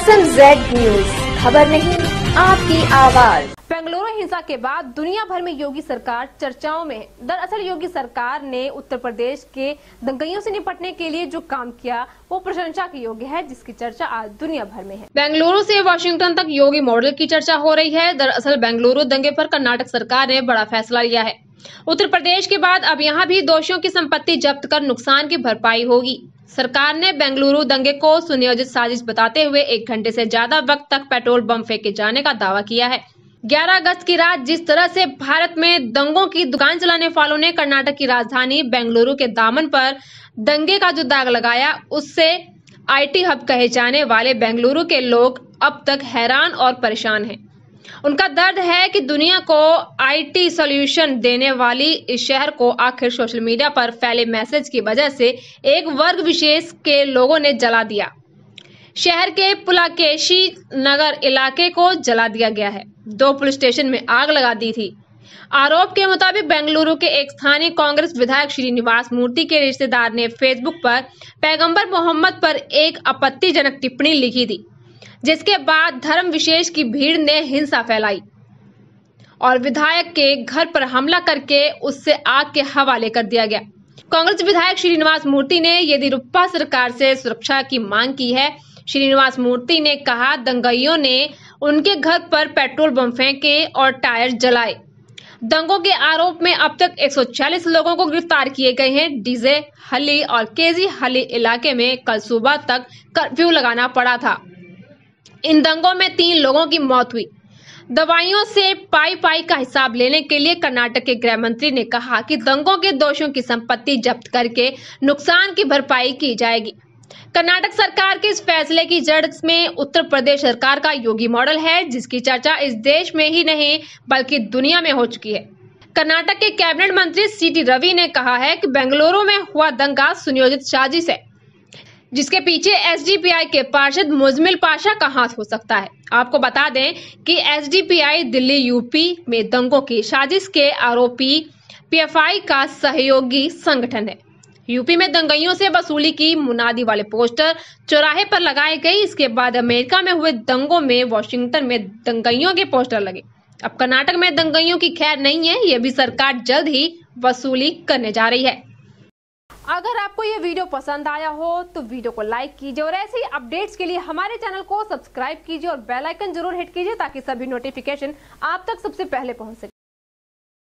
S L Z news खबर नहीं आपकी आवाज बेंगलुरु हिंसा के बाद दुनिया भर में योगी सरकार चर्चाओं में है दरअसल योगी सरकार ने उत्तर प्रदेश के दंगइयों से निपटने के लिए जो काम किया वो प्रशंसा के योग्य है जिसकी चर्चा आज दुनिया भर में है बेंगलुरु से वाशिंगटन तक योगी मॉडल की चर्चा हो रही है दरअसल बेंगलुरु दंगे पर कर्नाटक सरकार ने बड़ा फैसला लिया है उत्तर प्रदेश के बाद अब यहाँ भी दोषियों की संपत्ति जब्त कर नुकसान की भरपाई होगी सरकार ने बेंगलुरु दंगे को सुनियोजित साजिश बताते हुए एक घंटे से ज्यादा वक्त तक पेट्रोल बम फेंके जाने का दावा किया है 11 अगस्त की रात जिस तरह से भारत में दंगों की दुकान चलाने वालों ने कर्नाटक की राजधानी बेंगलुरु के दामन पर दंगे का जो दाग लगाया उससे आईटी हब कहे जाने वाले बेंगलुरु के लोग अब तक हैरान और परेशान हैं। उनका दर्द है कि दुनिया को आईटी सॉल्यूशन देने वाली इस शहर को आखिर सोशल मीडिया पर फैले मैसेज की वजह से एक वर्ग विशेष के लोगों ने जला दिया शहर के पुलाकेशी नगर इलाके को जला दिया गया है दो पुलिस स्टेशन में आग लगा दी थी आरोप के मुताबिक बेंगलुरु के एक स्थानीय कांग्रेस विधायक श्रीनिवास मूर्ति के रिश्तेदार ने फेसबुक पर पैगंबर मोहम्मद पर एक आपत्तिजनक टिप्पणी लिखी थी जिसके बाद धर्म विशेष की भीड़ ने हिंसा फैलाई और विधायक के घर पर हमला करके उससे आग के हवाले कर दिया गया कांग्रेस विधायक श्रीनिवास मूर्ति ने येदियुरप्पा सरकार से सुरक्षा की मांग की है श्रीनिवास मूर्ति ने कहा दंगाइयों ने उनके घर पर पेट्रोल बम फेंके और टायर जलाए दंगों के आरोप में अब तक 140 लोगों को गिरफ्तार किए गए हैं डीजे हली और केजी हली इलाके में कल सुबह तक कर्फ्यू लगाना पड़ा था इन दंगों में तीन लोगों की मौत हुई दवाइयों से पाई पाई का हिसाब लेने के लिए कर्नाटक के गृह मंत्री ने कहा कि दंगों के दोषियों की संपत्ति जब्त करके नुकसान की भरपाई की जाएगी कर्नाटक सरकार के इस फैसले की जड़ में उत्तर प्रदेश सरकार का योगी मॉडल है जिसकी चर्चा इस देश में ही नहीं बल्कि दुनिया में हो चुकी है कर्नाटक के कैबिनेट मंत्री सी टी रवि ने कहा है कि बेंगलुरु में हुआ दंगा सुनियोजित साजिश है जिसके पीछे एसडीपीआई के पार्षद मुजमिल पाशा का हाथ हो सकता है आपको बता दें कि एसडीपीआई दिल्ली यूपी में दंगों की साजिश के आरोपी पीएफआई का सहयोगी संगठन है यूपी में दंगाइयों से वसूली की मुनादी वाले पोस्टर चौराहे पर लगाए गए इसके बाद अमेरिका में हुए दंगों में वॉशिंगटन में दंगाइयों के पोस्टर लगे अब कर्नाटक में दंगाइयों की खैर नहीं है ये भी सरकार जल्द ही वसूली करने जा रही है अगर आपको ये वीडियो पसंद आया हो तो वीडियो को लाइक कीजिए और ही अपडेट्स के लिए हमारे चैनल को सब्सक्राइब कीजिए और बेलाइकन जरूर हिट कीजिए ताकि सभी नोटिफिकेशन आप तक सबसे पहले पहुँच सके